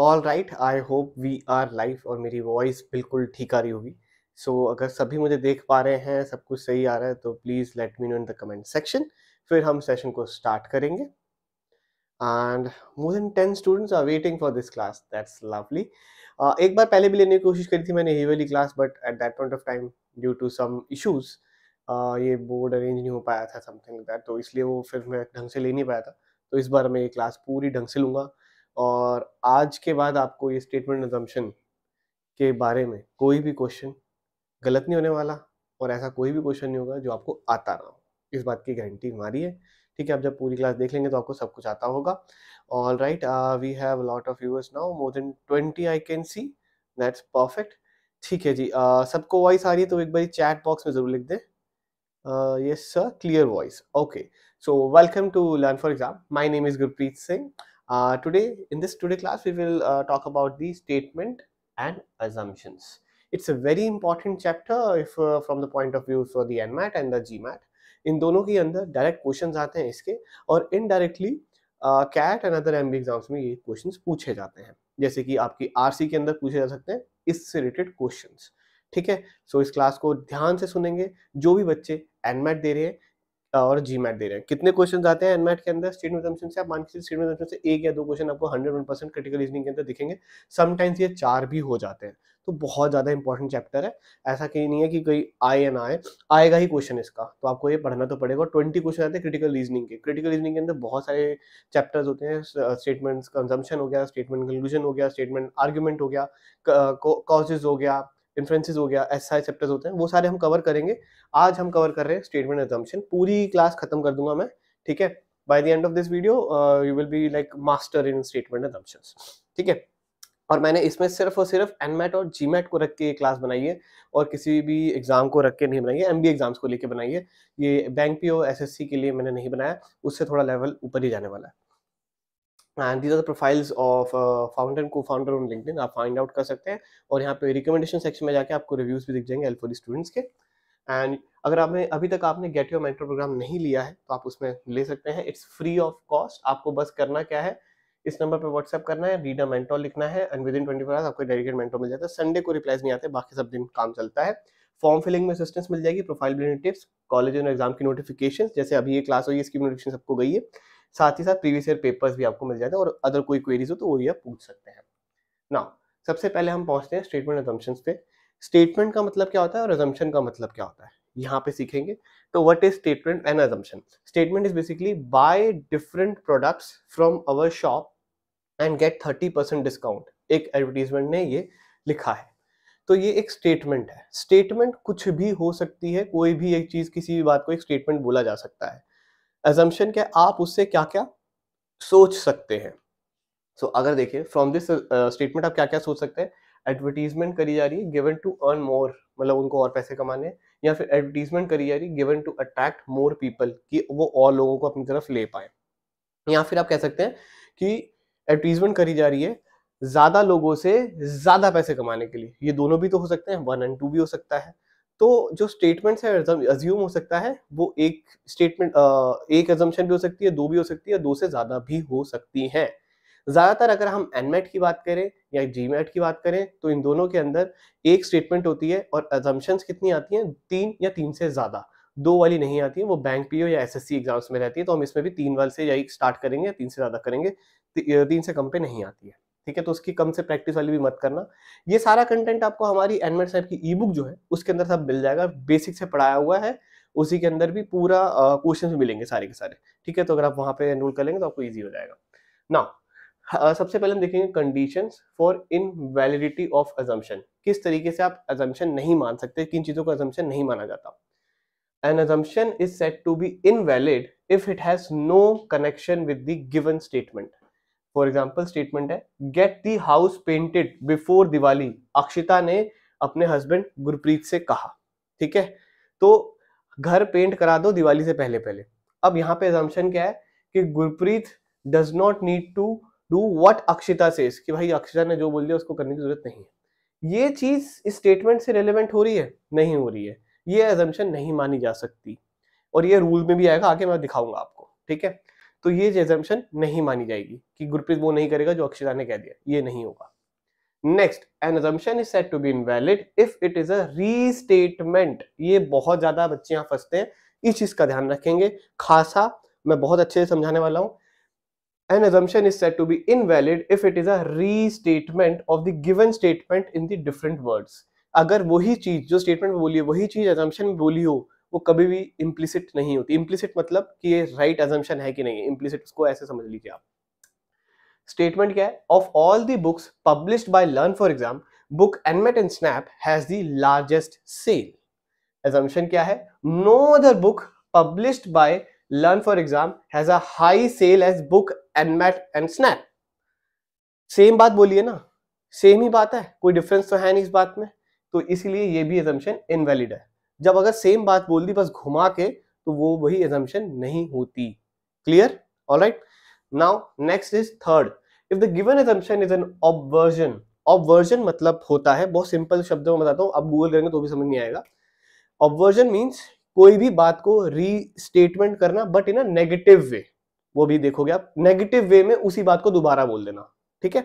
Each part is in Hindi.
All right I hope we are live और मेरी वॉइस बिल्कुल ठीक आ रही होगी सो so, अगर सभी मुझे देख पा रहे हैं सब कुछ सही आ रहा है तो please let me know in the comment section फिर हम सेशन को स्टार्ट करेंगे and more than ten students are waiting for this class that's lovely एक बार पहले भी लेने की कोशिश करी थी मैंने ही वाली class but at that point of time due to some issues ये बोर्ड अरेंज नहीं हो पाया था समथिंग दैट तो इसलिए वो फिर मैं ढंग से ले नहीं पाया था तो इस बार मैं ये क्लास पूरी ढंग से लूँगा और आज के बाद आपको ये स्टेटमेंट एजम्पन के बारे में कोई भी क्वेश्चन गलत नहीं होने वाला और ऐसा कोई भी क्वेश्चन नहीं होगा जो आपको आता ना हो इस बात की गारंटी हमारी है ठीक है आप जब पूरी क्लास देख लेंगे तो आपको सब कुछ आता होगा all right we have lot of users now more than twenty I can see that's perfect ठीक है जी uh, सबको वॉइस आ रही है तो एक बार चैट बॉक्स में ज़रूर लिख दें yes sir clear voice okay so welcome to learn for exam my name is Gurpreet Singh today, in this today class, we will uh, talk about the statement and assumptions. It's a very important chapter if uh, from the point of view for the NMAT and the GMAT. इन दोनों के अंदर डायरेक्ट क्वेश्चंस आते हैं इसके और indirectly CAT and other M exams में ये क्वेश्चंस पूछे जाते हैं जैसे कि आपकी आरसी के अंदर पूछे जा सकते हैं इससे रिलेटेड क्वेश्चंस ठीक है सो so, इस क्लास को ध्यान से सुनेंगे जो भी बच्चे एनमेट दे रहे हैं और जी मैट दे रहे हैं कितने क्वेश्चन आते हैं एनमैट के अंदर स्टेट से आप मान के से एक या दो क्वेश्चन आपको hundred one percent critical reasoning के अंदर दिखेंगे समटाइम्स ये चार भी हो जाते हैं तो बहुत ज़्यादा इंपॉर्टेंट चैप्टर है ऐसा कहीं नहीं है कि कोई आए ना आए आएगा ही क्वेश्चन इसका तो आपको ये पढ़ना तो पड़ेगा ट्वेंटी क्वेश्चन आते हैं क्रिटिकल रीजनिंग के क्रिटिकल रीजनिंग के अंदर बहुत सारे चैप्टर्स होते हैं स्टेटमेंट्स कंजम्पन हो गया स्टेटमेंट कंक्लूजन हो गया स्टेटमेंट आर्ग्यूमेंट हो गया कॉजेज हो गया इन्फ्रेंसिस हो गया एस आई चैप्टर्स होते हैं वो सारे हम कवर करेंगे आज हम कवर कर रहे हैं स्टेटमेंट एजम्पन पूरी क्लास खत्म कर दूंगा मैं ठीक है by the end of this video you will be like master in statement assumption ठीक है और मैंने इसमें सिर्फ और सिर्फ एनमेट और जी को रख के क्लास बनाई है और किसी भी एग्जाम को रख के नहीं बनाई है एम बी एग्जाम्स को लेके बनाई है ये बैंक पी ओ एस के लिए मैंने नहीं बनाया उससे थोड़ा लेवल ऊपर ही जाने वाला है and these are the profiles of founder and co-founder on LinkedIn आप फाइंड आउट कर सकते हैं और यहाँ पे रिकमेंडेशन सेक्शन में जाके आपको रिव्यूज़ भी दिख जाएंगे एल फोर स्टूडेंट्स के एंड अगर आपने अभी तक आपने गेट योर मेंटर प्रोग्राम नहीं लिया है तो आप उसमें ले सकते हैं इट्स फ्री ऑफ कॉस्ट आपको बस करना क्या है इस नंबर पे व्हाट्सअप करना है रीड अ मेंटोर लिखना है and within twenty four hours आपको डेडिकेट मेंटोर मिल जाता है संडे को रिप्लाइज नहीं आते बाकी सब दिन काम चलता है फॉर्म फिलिंग में असिस्टेंस मिल जाएगी प्रोफाइल बिल्डिंग टिप्स कॉलेज और एग्जाम की नोटिफिकेशन जैसे अभी ये क्लास हुई इसकी नोटिफिकेशन सबको गई है साथ ही साथ प्रीवियस ईयर पेपर्स भी आपको मिल जाते हैं और अदर कोई क्वेरीज हो तो वो भी आप पूछ सकते हैं ना सबसे पहले हम पहुंचते हैं स्टेटमेंट एजम्पन पे स्टेटमेंट का मतलब क्या होता है और एजम्पन का मतलब क्या होता है यहाँ पे सीखेंगे तो what is statement and assumption statement is basically buy different products from our shop and get thirty percent discount एक एडवर्टीजमेंट ने ये लिखा है तो ये एक स्टेटमेंट है स्टेटमेंट कुछ भी हो सकती है कोई भी एक चीज किसी भी बात को एक स्टेटमेंट बोला जा सकता है एजम्पन क्या आप उससे क्या क्या सोच सकते हैं सो so, अगर देखिए फ्रॉम दिस स्टेटमेंट आप क्या क्या सोच सकते हैं एडवर्टीजमेंट करी जा रही है गिवन टू अर्न मोर मतलब उनको और पैसे कमाने या फिर एडवर्टीजमेंट करी जा रही है given to attract more people कि वो और लोगों को अपनी तरफ ले पाए या फिर आप कह सकते हैं कि एडवर्टीजमेंट करी जा रही है ज़्यादा लोगों से ज़्यादा पैसे कमाने के लिए ये दोनों भी तो हो सकते हैं वन एंड टू भी हो सकता है तो जो स्टेटमेंट्स है अज्यूम हो सकता है वो एक स्टेटमेंट एक एजम्पन भी हो सकती है दो भी हो सकती है दो से ज़्यादा भी हो सकती हैं ज़्यादातर अगर हम एन की बात करें या जी की बात करें तो इन दोनों के अंदर एक स्टेटमेंट होती है और एजम्पन्स कितनी आती हैं तीन या तीन से ज़्यादा दो वाली नहीं आती है वो बैंक पीओ या एसएससी एग्जाम्स में रहती है तो हम इसमें भी तीन वाल से या एक स्टार्ट करेंगे तीन से ज़्यादा करेंगे तीन से कम पे नहीं आती है ठीक है तो उसकी कम से प्रैक्टिस वाली भी मत करना ये सारा कंटेंट आपको हमारी एनमेट साहब की ई बुक जो है उसके अंदर सब मिल जाएगा बेसिक से पढ़ाया हुआ है उसी के अंदर भी पूरा क्वेश्चन मिलेंगे सारे के सारे ठीक है तो अगर आप वहां पे एनरोल कर लेंगे तो आपको ईजी हो जाएगा ना सबसे पहले हम देखेंगे condition for invalidity of assumption किस तरीके से आप एजम्पन नहीं मान सकते किन चीज़ों को एजम्पन नहीं माना जाता an assumption is said to be invalid if it has no connection with the given statement for example statement है get the house painted before Diwali Akshita ने अपने हस्बैंड गुरप्रीत से कहा ठीक है तो घर पेंट करा दो दिवाली से पहले पहले अब यहाँ पे एजम्पन क्या है कि Gurpreet does not need to do what Akshita से कि भाई अक्षिता ने जो बोल दिया उसको करने की जरूरत नहीं है ये चीज इस स्टेटमेंट से रेलिवेंट हो रही है नहीं हो रही है ये एजम्पन नहीं मानी जा सकती और ये रूल में भी आएगा आगे मैं दिखाऊंगा आपको ठीक है तो ये एजम्पन नहीं मानी जाएगी कि गुरप्रीत वो नहीं करेगा जो अक्षिता ने कह दिया ये नहीं होगा next an assumption is said to be invalid if it is a restatement ये बहुत ज्यादा बच्चे यहां फंसते हैं इस चीज का ध्यान रखेंगे खासा मैं बहुत अच्छे से समझाने वाला हूँ an assumption is said to be invalid if it is a restatement of the given statement in the different words अगर वही चीज जो स्टेटमेंट में बोली है वही चीज एजम्पन में बोली हो वो कभी भी इम्प्लिसिट नहीं होती इम्प्लिसिट मतलब कि ये राइट right एजम्पन है कि नहीं इम्प्लिसिट उसको ऐसे समझ लीजिए आप स्टेटमेंट क्या है of all the books publish by learn for exam book NMAT and SNAP has the largest sale assumption क्या है no other book publish by learn for exam has a high sale as book NMAT and SNAP same बात बोलिए ना सेम ही बात है कोई डिफरेंस तो है नहीं इस बात में तो इसीलिए ये भी एजम्पन इनवैलिड है जब अगर सेम बात बोल दी बस घुमा के तो वो वही एजम्पन नहीं होती clear all right now next is third if the given assumption is an observation observation मतलब होता है बहुत सिंपल शब्दों में बताता हूँ आप गूगल करेंगे तो भी समझ नहीं आएगा ऑब्वर्जन मीन्स कोई भी बात को रीस्टेटमेंट करना बट इन अगेटिव नेगेटिव वे वो भी देखोगे आप नेगेटिव वे में उसी बात को दोबारा बोल देना ठीक है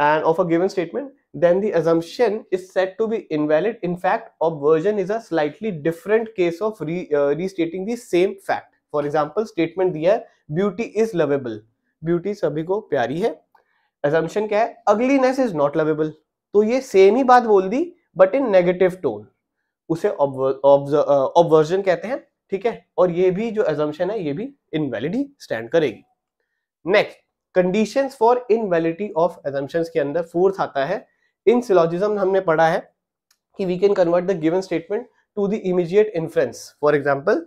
end of a given statement then the assumption is said to be invalid. In fact, obversion is a slightly different case of re, uh, restating the same fact. For example, statement दिया beauty is lovable. Beauty सभी को प्यारी है. Assumption क्या है? Ugliness is not lovable. तो ये same ही बात बोल दी but in negative tone. उसे obversion uh, कहते हैं ठीक है और ये भी जो assumption है ये भी invalid ही stand करेगी. Next, conditions for invalidity of assumptions के अंदर fourth आता है इन सिलोजिज्म हमने पढ़ा है कि we can convert the given statement to the immediate inference for example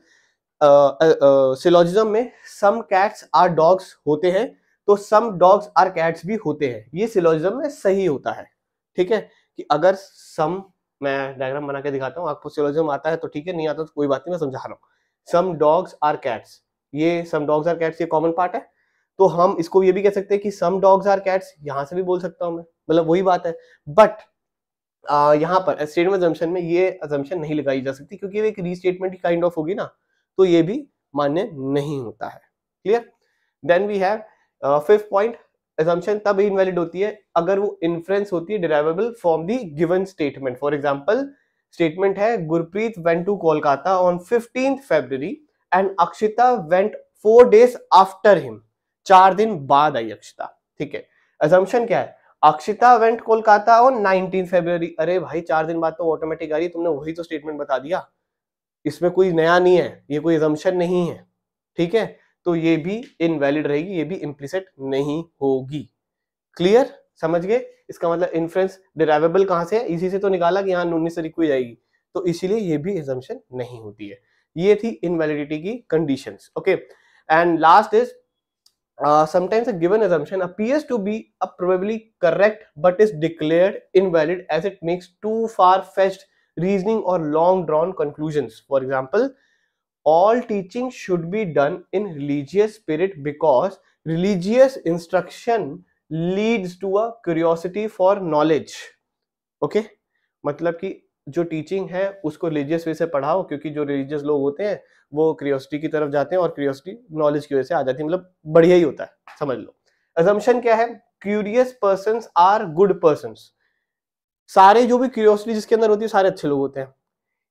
syllogism में सम कैट्स आर डॉग्स होते हैं तो सम डॉग्स आर कैट्स भी होते हैं ये सिलोजिज्म में सही होता है ठीक है कि अगर सम मैं डायग्राम बना के दिखाता हूँ आपको सिलोजिज्म आता है तो ठीक है नहीं आता तो कोई बात नहीं मैं समझा रहा हूँ सम डॉग्स आर कैट्स ये सम डॉग्स आर कैट्स ये कॉमन पार्ट है तो हम इसको ये भी कह सकते हैं कि सम डॉग्स आर कैट्स यहां से भी बोल सकता हूं मैं मतलब वही बात है बट यहाँ पर स्टेटमेंट अजम्पन में ये अजम्पन नहीं लगाई जा सकती क्योंकि एक रीस्टेटमेंट की काइंड ऑफ होगी ना तो ये भी मान्य नहीं होता है clear then we have fifth point assumption तब इनवैलिड होती है अगर वो इन्फ्रेंस होती है derivable from the given statement for example statement है Gurpreet went to Kolkata on fifteenth February and Akshita went four days after him चार दिन बाद आई अक्षिता ठीक है एजम्पन क्या है Akshita went Kolkata on nineteen Feb अरे भाई चार दिन बाद तो ऑटोमेटिक आ रही तुमने वही तो स्टेटमेंट बता दिया इसमें कोई नया नहीं है ये कोई एजम्पन नहीं है ठीक है तो ये भी इनवैलिड रहेगी ये भी इम्प्लिसिट नहीं होगी क्लियर समझ गए इसका मतलब इन्फ्रेंस डिराइवेबल कहां से है इसी से तो निकाला कि यहाँ उन्नीस तारीख को जाएगी तो इसीलिए ये भी एजम्पन नहीं होती है ये थी इनवैलिडिटी की conditions okay and last is uh, sometimes a given assumption appears to be a probably correct but is declared invalid as it makes too far-fetched reasoning or long-drawn conclusions. For example, all teaching should be done in religious spirit because religious instruction leads to a curiosity for knowledge. Okay okay? मतलब कि जो टीचिंग है उसको रिलीजियस वे से पढ़ाओ क्योंकि जो रिलीजियस लोग होते हैं वो क्रियोसिटी की तरफ जाते हैं और क्रियोसिटी नॉलेज की वजह से आ जाती है मतलब बढ़िया ही होता है समझ लो असम्पशन क्या है curious person are good person सारे जो भी क्यूरियोसिटी जिसके अंदर होती है सारे अच्छे लोग होते हैं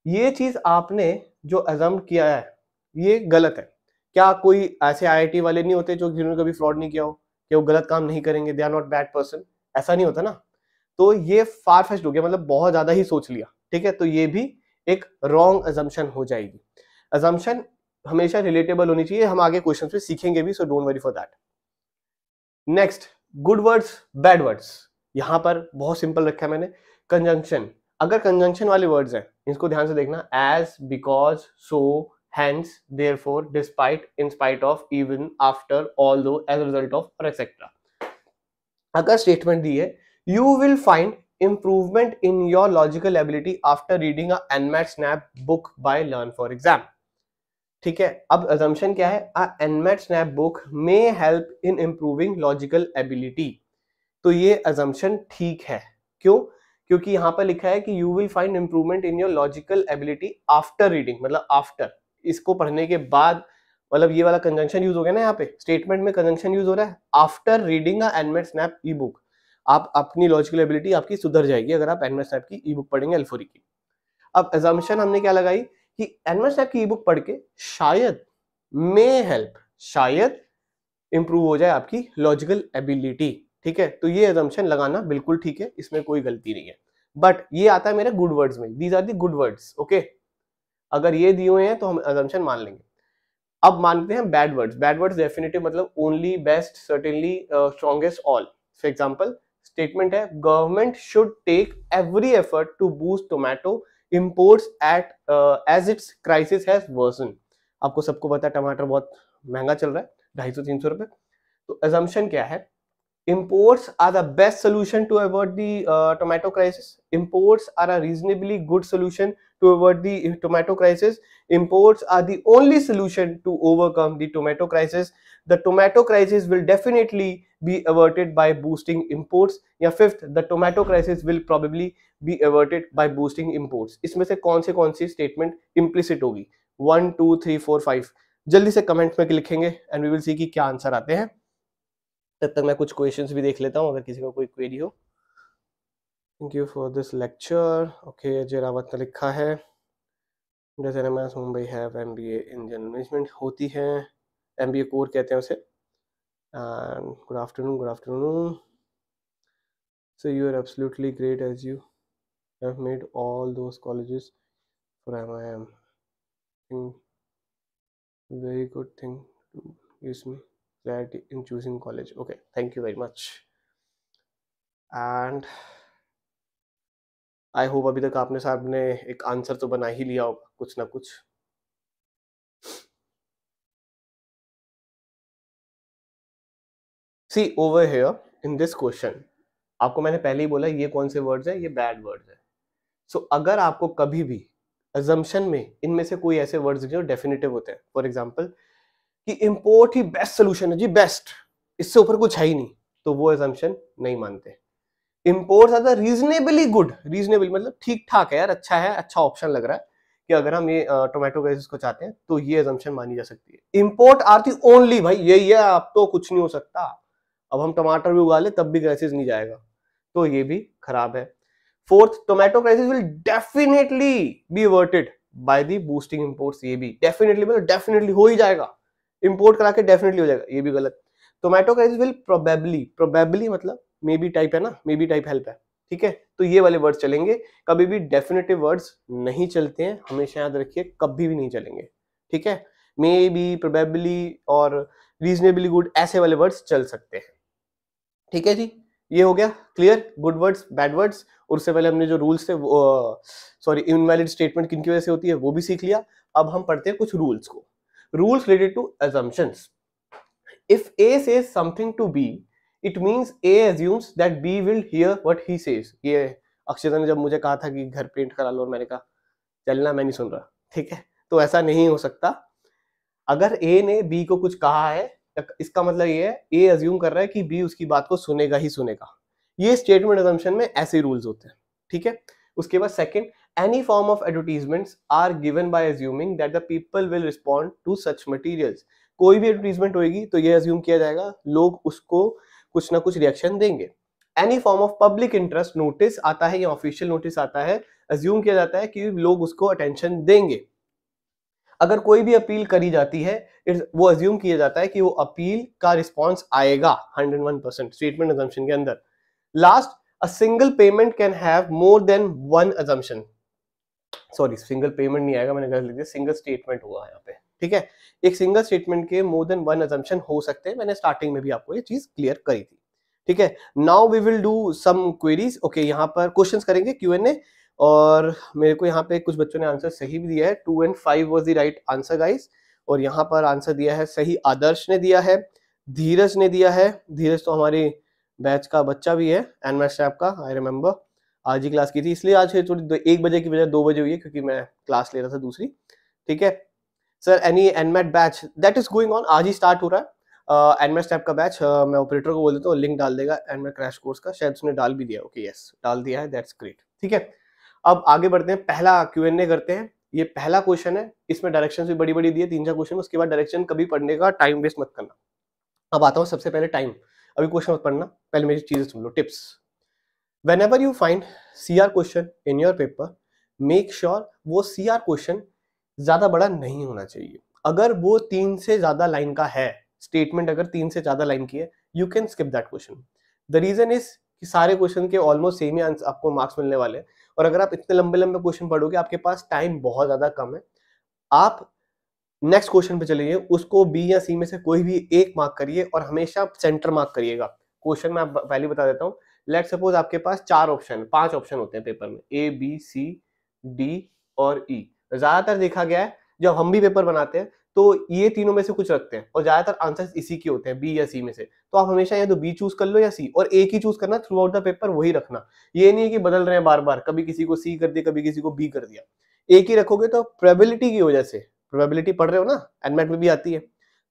ये चीज आपने जो एजम्प किया है ये गलत है क्या कोई ऐसे आई वाले नहीं होते जो जिन्होंने कभी फ्रॉड नहीं किया हो कि वो गलत काम नहीं करेंगे they are not bad person ऐसा नहीं होता ना तो ये फार फेस्ट हो गया मतलब बहुत ज्यादा ही सोच लिया ठीक है तो ये भी एक रॉन्ग एजम्पन हो जाएगी अजम्पन हमेशा रिलेटेबल होनी चाहिए हम आगे क्वेश्चन पे सीखेंगे भी so don't worry for that next good words bad words यहां पर बहुत सिंपल रखा है मैंने कंजंक्शन अगर कंजंक्शन वाले वर्ड्स हैं इसको ध्यान से देखना as because so hence therefore despite in spite of even after all though as result of और एक्सेट्रा अगर स्टेटमेंट दी है you will find improvement in your logical ability after reading a NMAT SNAP book by learn for example ठीक है अब assumption क्या है a NMAT SNAP book may help in improving logical ability तो ये assumption ठीक है क्यों क्योंकि यहाँ पर लिखा है कि you will find improvement in your logical ability after reading मतलब आफ्टर इसको पढ़ने के बाद मतलब ये वाला कंजंक्शन यूज हो गया ना यहाँ पे स्टेटमेंट में कंजंक्शन यूज हो रहा है after reading a NMAT SNAP e book आप अपनी लॉजिकल एबिलिटी आपकी सुधर जाएगी अगर आप एनमेट स्नैप की ई बुक पढ़ेंगे एल्फोरी e की अब एजम्पन हमने क्या लगाई कि एनवर साहब की ई बुक पढ़ के शायद मे हेल्प शायद इंप्रूव हो जाए आपकी लॉजिकल एबिलिटी ठीक है तो ये एजम्पन लगाना बिल्कुल ठीक है इसमें कोई गलती नहीं है बट ये आता है मेरे गुड वर्ड्स में these are the good words okay अगर ये दिए हुए हैं तो हम एजम्पन मान लेंगे अब मानते हैं bad words bad words definitive मतलब only best certainly strongest all for example statement है government should take every effort to boost tomato imports at as its crisis has worsen आपको सबको पता है टमाटर बहुत महंगा चल रहा है ढाई सौ तीन सौ रुपए तो एजम्पन क्या है imports are the best solution to avoid the uh, tomato crisis imports are a reasonably good solution to avoid the uh, tomato crisis imports are the only solution to overcome the tomato crisis the tomato crisis will definitely be averted by boosting imports Yeah, fifth the tomato crisis will probably be averted by boosting imports इसमें से कौन से कौन सी statement implicit होगी one two three four comment से कमेंट्स में and we will see कि क्या answer आते हैं तब तक मैं कुछ क्वेश्चंस भी देख लेता हूँ अगर किसी को कोई क्वेरी हो thank you for this lecture okay Ajay Rawat ने लिखा है जैसे एम एस मुंबई है M B A in general management होती है एम बी ए कोर कहते हैं उसे and good afternoon good afternoon so you are absolutely great as you have made all those colleges for M I M very good thing use me clarity in choosing college okay thank you very much and I hope अभी तक आपने साहब ने एक आंसर तो बना ही लिया होगा कुछ ना कुछ C over here in this question आपको मैंने पहले ही बोला ये कौन से वर्ड्स है ये बैड वर्ड्स है सो so, अगर आपको कभी भी एजम्पन में इनमें से कोई ऐसे वर्ड्स जो डेफिनेटिव होते हैं फॉर एग्जाम्पल कि इम्पोर्ट ही बेस्ट सोल्यूशन है जी बेस्ट इससे ऊपर कुछ है ही नहीं तो वो एजम्पन नहीं मानते इम्पोर्ट ज्यादा रीजनेबली गुड रीजनेबल मतलब ठीक ठाक है यार अच्छा है अच्छा ऑप्शन लग रहा है कि अगर हम ये टोमेटो बेसिस को चाहते हैं तो ये एजम्पन मानी जा सकती है इम्पोर्ट आर थी ओनली भाई यही है आप तो कुछ नहीं हो सकता अब हम टमाटर भी उगा ले तब भी क्राइसिस नहीं जाएगा तो ये भी खराब है fourth tomato crisis will definitely be averted by the boosting imports ये भी डेफिनेटली मतलब डेफिनेटली हो ही जाएगा इम्पोर्ट करा के डेफिनेटली हो जाएगा ये भी गलत tomato crisis will probably probably मतलब मे बी टाइप है ना मे बी टाइप हेल्प है ठीक है तो ये वाले वर्ड्स चलेंगे कभी भी डेफिनेटिव वर्ड्स नहीं चलते हैं हमेशा याद रखिए कभी भी नहीं चलेंगे ठीक है मे बी प्रोबेबली और रीजनेबली गुड ऐसे वाले वर्ड्स चल सकते हैं ठीक है जी ये हो गया clear good words bad words और उससे पहले हमने जो रूल्स थे सॉरी इनवैलिड स्टेटमेंट किन की वजह से होती है वो भी सीख लिया अब हम पढ़ते हैं कुछ रूल्स को rules related to assumptions if a says something to b it means A assumes that B will hear what he says ये अक्षता ने जब मुझे कहा था कि घर प्रिंट करा लो और मैंने कहा चलना मैं नहीं सुन रहा ठीक है तो ऐसा नहीं हो सकता अगर ए ने बी को कुछ कहा है इसका मतलब ये है ए एज्यूम कर रहा है कि बी उसकी बात को सुनेगा ही सुनेगा ये स्टेटमेंट एजम्पन में ऐसे रूल्स होते हैं ठीक है उसके बाद second any form of advertisements are given by assuming that the people will respond to such materials कोई भी एडवर्टीजमेंट होगी तो ये अज्यूम किया जाएगा लोग उसको कुछ ना कुछ रिएक्शन देंगे any form of public interest notice आता है या ऑफिशियल नोटिस आता है अज्यूम किया जाता है कि लोग उसको अटेंशन देंगे अगर कोई भी अपील करी जाती है वो अज्यूम किया जाता है कि वो अपील का रिस्पॉन्स आएगा हंड्रेड वन परसेंट स्टेटमेंट के अंदर last a single payment can have more than one assumption sorry single payment नहीं आएगा मैंने गलत लिख दिया सिंगल स्टेटमेंट होगा यहाँ पे ठीक है एक सिंगल स्टेटमेंट के मोर देन वन अजम्पशन हो सकते हैं मैंने स्टार्टिंग में भी आपको ये चीज क्लियर करी थी ठीक है now we will do some queries okay यहाँ पर क्वेश्चन करेंगे क्यू एन ए और मेरे को यहाँ पे कुछ बच्चों ने आंसर सही भी दिया है two and five was the right answer guys और यहाँ पर आंसर दिया है सही आदर्श ने दिया है धीरज ने दिया है धीरज तो हमारे बैच का बच्चा भी है एन मैथ स्टैप का आई रिमेम्बर आज ही क्लास की थी इसलिए आज थोड़ी एक बजे की बजाय दो बजे हुई है क्योंकि मैं क्लास ले रहा था दूसरी ठीक है sir any N MAT batch that is going on आज ही स्टार्ट हो रहा है एन मैट स्टैप का बैच uh, मैं ऑपरेटर को बोल देता हूँ लिंक डाल देगा एन मैट क्रैश कोर्स का शायद उसने डाल भी दिया ओके okay, यस yes, डाल दिया है दैट्स ग्रेट ठीक है अब आगे बढ़ते हैं पहला क्यू एन ए करते हैं ये पहला क्वेश्चन है इसमें डायरेक्शन भी बड़ी बड़ी दी है तीन चार क्वेश्चन उसके बाद डायरेक्शन कभी पढ़ने का टाइम वेस्ट मत करना अब आता हूँ सबसे पहले टाइम अभी क्वेश्चन मत पढ़ना पहले मेरी चीज़ें सुन लो tips whenever you find C R question in your paper make sure वो सी आर क्वेश्चन ज़्यादा बड़ा नहीं होना चाहिए अगर वो तीन से ज़्यादा लाइन का है स्टेटमेंट अगर तीन से ज़्यादा लाइन की है you can skip that question the reason is कि सारे क्वेश्चन के ऑलमोस्ट सेम ही आंसर आपको मार्क्स मिलने वाले हैं और अगर आप इतने लंबे लंबे क्वेश्चन पढ़ोगे आपके पास टाइम बहुत ज़्यादा कम है आप नेक्स्ट क्वेश्चन पे चलिए उसको बी या सी में से कोई भी एक मार्क करिए और हमेशा सेंटर मार्क करिएगा क्वेश्चन में आप पहले बता देता हूँ लेट सपोज आपके पास चार ऑप्शन पांच ऑप्शन होते हैं पेपर में ए बी सी डी और ई e. ज्यादातर देखा गया है जब हम भी पेपर बनाते हैं तो ये तीनों में से कुछ रखते हैं और ज्यादातर आंसर इसी के होते हैं बी या सी में से तो आप हमेशा या तो बी चूज कर लो या सी और एक ही चूज करना थ्रू आउट द पेपर वही रखना ये नहीं है कि बदल रहे हैं बार बार कभी किसी को सी कर दिया कभी किसी को बी कर दिया एक ही रखोगे तो प्रेबिलिटी की वजह से प्रोबेबिलिटी पढ़ रहे हो ना एनमेट में भी आती है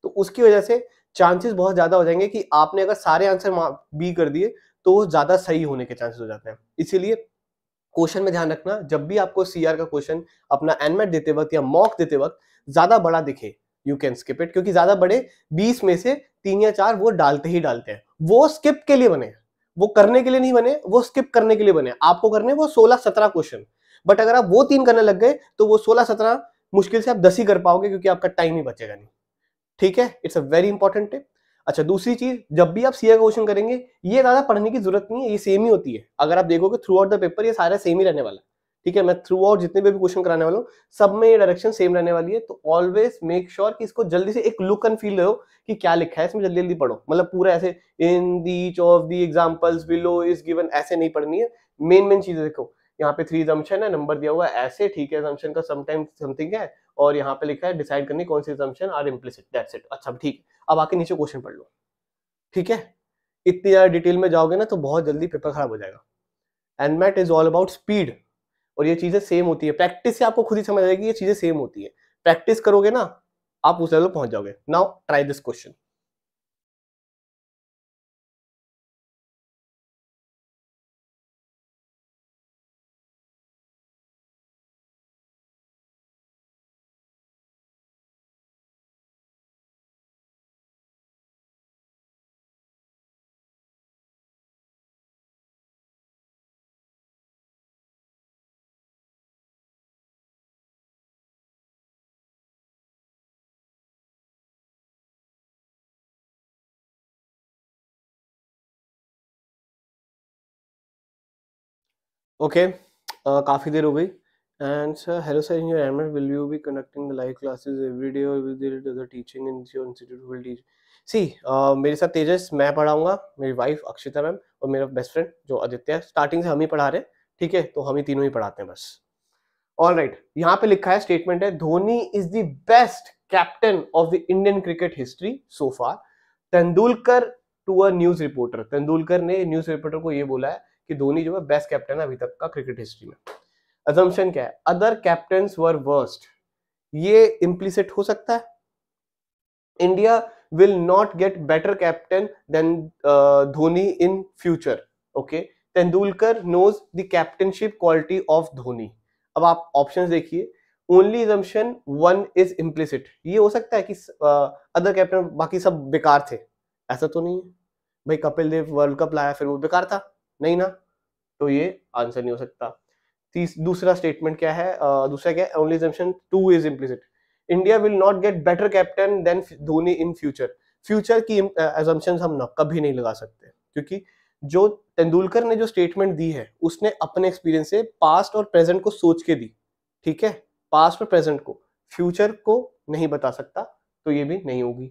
तो उसकी वजह से चांसेस बहुत ज्यादा हो जाएंगे कि आपने अगर सारे आंसर बी कर दिए तो वो ज्यादा सही होने के चांसेस हो जाते हैं इसीलिए क्वेश्चन में ध्यान रखना जब भी आपको सीआर का क्वेश्चन अपना एनमेट देते वक्त या मॉक देते वक्त ज्यादा बड़ा दिखे यू कैन स्किप इट क्योंकि ज्यादा बड़े बीस में से तीन या चार वो डालते ही डालते हैं वो स्किप के लिए बने वो करने के लिए नहीं बने वो स्किप करने के लिए बने आपको करने वो सोलह सत्रह क्वेश्चन बट अगर आप वो तीन करने लग गए तो वो सोलह सत्रह मुश्किल से आप दस ही कर पाओगे क्योंकि आपका टाइम ही बचेगा नहीं ठीक है it's a very important tip अच्छा दूसरी चीज जब भी आप सीए का क्वेश्चन करेंगे ये ज्यादा पढ़ने की जरूरत नहीं है ये सेम ही होती है अगर आप देखोगे थ्रू आउट द पेपर ये सारा सेम ही रहने वाला है ठीक है मैं थ्रू आउट जितने भी क्वेश्चन कराने वाला हूँ सब में ये डायरेक्शन सेम रहने वाली है तो ऑलवेज मेक श्योर कि इसको जल्दी से एक लुक एंड फील रहो कि क्या लिखा है इसमें जल्दी जल्दी पढ़ो मतलब पूरा ऐसे in each of the examples below is given ऐसे नहीं पढ़नी है मेन मेन चीजें देखो यहाँ पे थ्री जम्पन है नंबर दिया हुआ ऐसे ठीक है जम्पन का समटाइम समथिंग है और यहाँ पे लिखा है डिसाइड करनी कौन सी assumption are implicit that's it अच्छा ठीक अब आके नीचे क्वेश्चन पढ़ लो ठीक है इतनी ज़्यादा डिटेल में जाओगे ना तो बहुत जल्दी पेपर खराब हो जाएगा NMAT is all about speed और ये चीज़ें सेम होती है प्रैक्टिस से आपको खुद ही समझ आएगी ये चीज़ें सेम होती है प्रैक्टिस करोगे ना आप उस लेवल पहुंच जाओगे now try this question okay uh, काफ़ी देर हो गई and sir hello sir in your एमर will you be conducting the live classes every day or will there do the teaching uh, मेरे साथ तेजस मैं पढ़ाऊंगा मेरी वाइफ अक्षिता मैम और मेरा बेस्ट फ्रेंड जो आदित्य है स्टार्टिंग से हम ही पढ़ा रहे हैं ठीक है तो हम ही तीनों ही पढ़ाते हैं बस ऑल राइट right, यहाँ पे लिखा है स्टेटमेंट है Dhoni is the best captain of the Indian cricket history so far Tendulkar to a news reporter Tendulkar ने न्यूज रिपोर्टर को ये बोला है कि धोनी जो है बेस्ट कैप्टन है अभी तक का क्रिकेट हिस्ट्री में अजम्पन क्या है अदर कैप्टन वर वर्स्ट ये इम्प्लीसिट हो सकता है India will not get better captain than Dhoni in future okay Tendulkar knows the captainship quality of Dhoni अब आप ऑप्शंस देखिए only assumption one is implicit ये हो सकता है कि अदर uh, कैप्टन बाकी सब बेकार थे ऐसा तो नहीं है भाई कपिल देव वर्ल्ड कप लाया फिर वो बेकार था नहीं ना तो ये आंसर नहीं हो सकता दूसरा स्टेटमेंट क्या है uh, दूसरा क्या only assumption two is implicit India will not get better captain than Dhoni in future future की एजम्पन हम ना कभी नहीं लगा सकते क्योंकि जो तेंदुलकर ने जो स्टेटमेंट दी है उसने अपने एक्सपीरियंस से पास्ट और प्रेजेंट को सोच के दी ठीक है पास्ट और प्रेजेंट को फ्यूचर को नहीं बता सकता तो ये भी नहीं होगी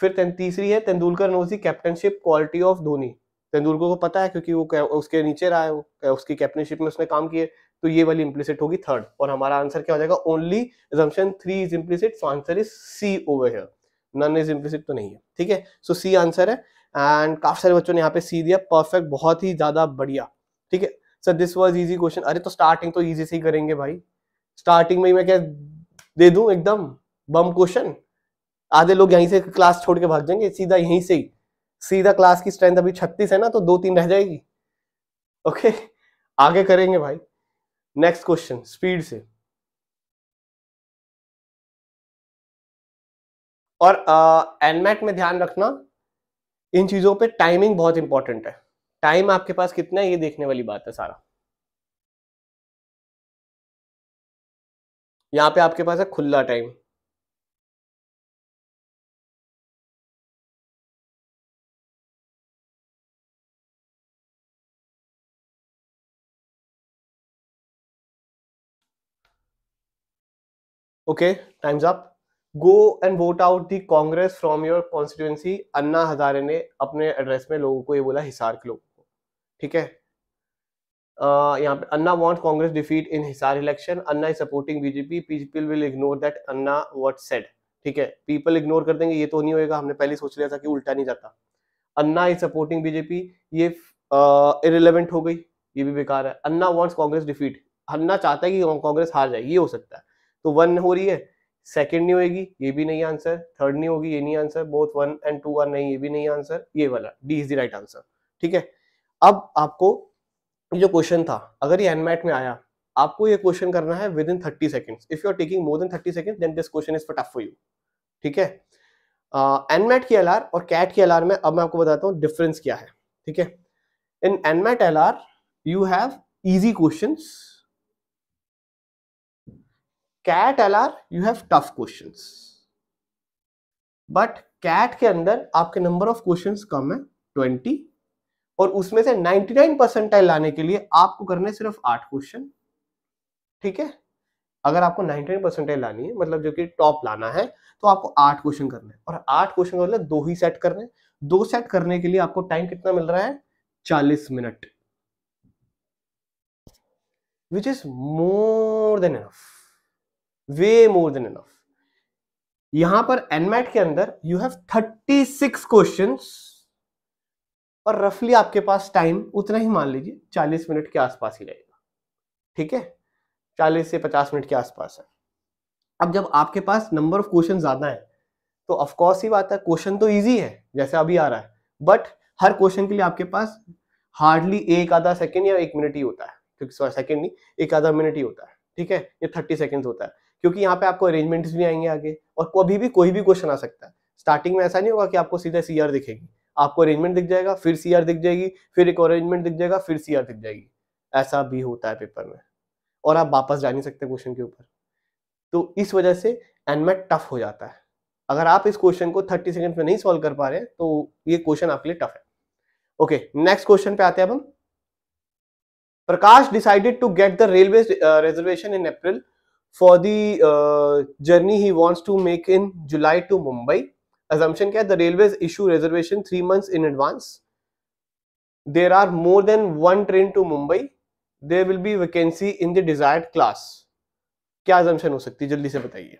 फिर तीसरी है Tendulkar knows the captainship quality of Dhoni Tendulkar को पता है क्योंकि वो उसके नीचे रहा है वो उसकी कैप्टनशिप में उसने काम किए तो ये वाली इम्प्लीसिट होगी थर्ड और हमारा आंसर क्या हो जाएगा only assumption three is implicit so answer is C over here none is implicit तो नहीं है ठीक है सो सी आंसर है एंड काफी सारे बच्चों ने यहाँ पे सी दिया परफेक्ट बहुत ही ज्यादा बढ़िया ठीक है sir this was easy question अरे तो स्टार्टिंग तो ईजी से ही करेंगे भाई स्टार्टिंग में ही मैं क्या दे दू एकदम बम क्वेश्चन आधे लोग यहीं से क्लास छोड़ के भाग जाएंगे सीधा यहीं से ही सीधा क्लास की स्ट्रेंथ अभी छत्तीस है ना तो दो तीन रह जाएगी ओके आगे करेंगे भाई नेक्स्ट क्वेश्चन स्पीड से और एनमेट uh, में ध्यान रखना इन चीजों पे टाइमिंग बहुत इंपॉर्टेंट है टाइम आपके पास कितना है ये देखने वाली बात है सारा यहाँ पे आपके पास है खुला time Okay, time's up. Go and vote out the Congress from your constituency. Anna Hazare ने अपने एड्रेस में लोगों को ये बोला हिसार के लोगों को ठीक है uh, यहाँ पे Anna want Congress defeat in Hisar election Anna is supporting BJP people will ignore that Anna what said ठीक है पीपल इग्नोर कर देंगे ये तो नहीं होगा हमने पहले सोच लिया था कि उल्टा नहीं जाता अन्ना इज सपोर्टिंग बीजेपी ये इरेलीवेंट uh, हो गई ये भी बेकार है अन्ना वॉन्ट्स कांग्रेस डिफीट अन्ना चाहता है कि कांग्रेस हार जाए ये हो सकता है तो वन हो रही है सेकेंड नहीं होगी ये भी नहीं आंसर थर्ड नहीं होगी ये नहीं answer both one and two are नहीं ये भी नहीं आंसर ये वाला D is the right answer ठीक है अब आपको जो क्वेश्चन था अगर ये एनमैट में आया आपको ये क्वेश्चन करना है within thirty seconds if you are taking more than thirty seconds then this question is for tough for you ठीक है एनमैट uh, की एल और कैट की एल में अब मैं आपको बताता हूँ डिफरेंस क्या है ठीक है in NMAT L you have easy question CAT L are you have tough question but CAT के अंदर आपके नंबर ऑफ क्वेश्चन कम है ट्वेंटी और उसमें से 99 परसेंटाइल लाने के लिए आपको करने सिर्फ आठ क्वेश्चन ठीक है अगर आपको 99 परसेंटाइल लानी है मतलब जो कि टॉप लाना है तो आपको आठ क्वेश्चन करने हैं और आठ क्वेश्चन का मतलब दो ही सेट करने हैं दो सेट करने के लिए आपको टाइम कितना मिल रहा है चालीस minute which is more than enough way more than enough यहां पर एनमेट के अंदर यू हैव 36 क्वेश्चंस और रफली आपके पास टाइम उतना ही मान लीजिए 40 मिनट के आसपास ही रहेगा ठीक है 40 से 50 मिनट के आसपास है अब जब आपके पास नंबर ऑफ क्वेश्चन ज्यादा है तो ऑफकोर्स ही बात है क्वेश्चन तो ईजी है जैसे अभी आ रहा है बट हर क्वेश्चन के लिए आपके पास हार्डली एक आधा सेकेंड या एक मिनट ही होता है सेकेंड नहीं एक आधा मिनट ही होता है ठीक है ये थर्टी सेकेंड होता है क्योंकि यहाँ पे आपको अरेंजमेंट्स भी आएंगे आगे और कभी भी कोई भी क्वेश्चन आ सकता है स्टार्टिंग में ऐसा नहीं होगा कि आपको सीधा सी दिखेगी आपको अरेंजमेंट दिख जाएगा फिर सी दिख जाएगी फिर एक अरेंजमेंट दिख जाएगा फिर सी दिख जाएगी ऐसा भी होता है पेपर में और आप वापस जा नहीं सकते क्वेश्चन के ऊपर तो इस वजह से एनमेट टफ हो जाता है अगर आप इस क्वेश्चन को 30 सेकंड में नहीं सॉल्व कर पा रहे तो ये क्वेश्चन आपके लिए टफ है ओके नेक्स्ट क्वेश्चन पे आते हैं अब हम Prakash decided to get the railway reservation in April for the journey he wants to make in July to Mumbai assumption क्या है the railway issue reservation three months in advance there are more than one train to Mumbai there will be vacancy in the desired class क्या एजम्पन हो सकती है जल्दी से बताइए